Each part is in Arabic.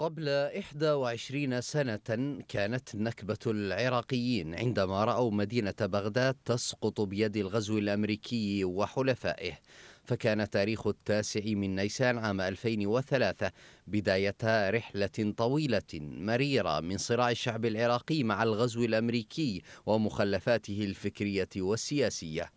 قبل 21 سنة كانت نكبة العراقيين عندما رأوا مدينة بغداد تسقط بيد الغزو الأمريكي وحلفائه فكان تاريخ التاسع من نيسان عام 2003 بداية رحلة طويلة مريرة من صراع الشعب العراقي مع الغزو الأمريكي ومخلفاته الفكرية والسياسية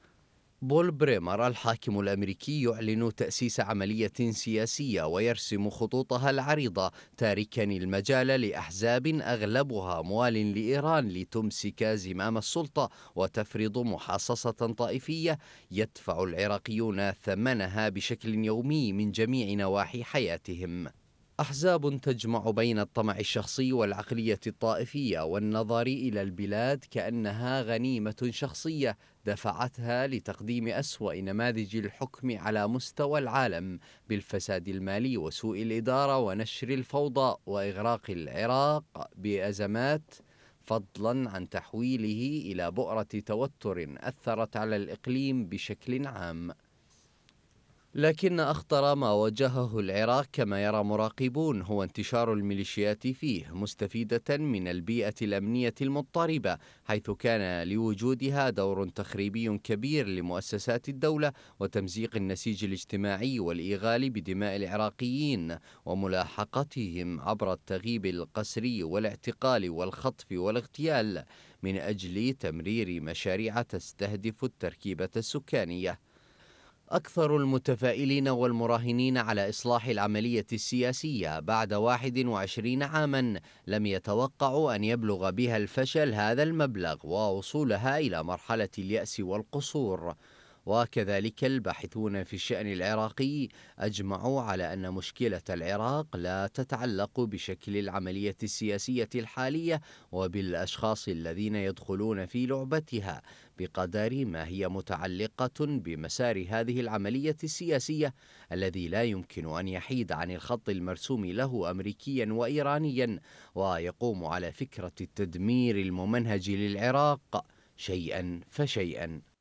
بول بريمر الحاكم الامريكي يعلن تاسيس عمليه سياسيه ويرسم خطوطها العريضه تاركا المجال لاحزاب اغلبها موال لايران لتمسك زمام السلطه وتفرض محاصصه طائفيه يدفع العراقيون ثمنها بشكل يومي من جميع نواحي حياتهم احزاب تجمع بين الطمع الشخصي والعقليه الطائفيه والنظر الى البلاد كانها غنيمه شخصيه دفعتها لتقديم اسوا نماذج الحكم على مستوى العالم بالفساد المالي وسوء الاداره ونشر الفوضى واغراق العراق بازمات فضلا عن تحويله الى بؤره توتر اثرت على الاقليم بشكل عام لكن أخطر ما واجهه العراق كما يرى مراقبون هو انتشار الميليشيات فيه مستفيدة من البيئة الأمنية المضطربة حيث كان لوجودها دور تخريبي كبير لمؤسسات الدولة وتمزيق النسيج الاجتماعي والإيغال بدماء العراقيين وملاحقتهم عبر التغييب القسري والاعتقال والخطف والاغتيال من أجل تمرير مشاريع تستهدف التركيبة السكانية أكثر المتفائلين والمراهنين على إصلاح العملية السياسية بعد 21 عاما لم يتوقعوا أن يبلغ بها الفشل هذا المبلغ ووصولها إلى مرحلة اليأس والقصور وكذلك الباحثون في الشأن العراقي أجمعوا على أن مشكلة العراق لا تتعلق بشكل العملية السياسية الحالية وبالأشخاص الذين يدخلون في لعبتها بقدر ما هي متعلقة بمسار هذه العملية السياسية الذي لا يمكن أن يحيد عن الخط المرسوم له أمريكيا وإيرانيا ويقوم على فكرة التدمير الممنهج للعراق شيئا فشيئا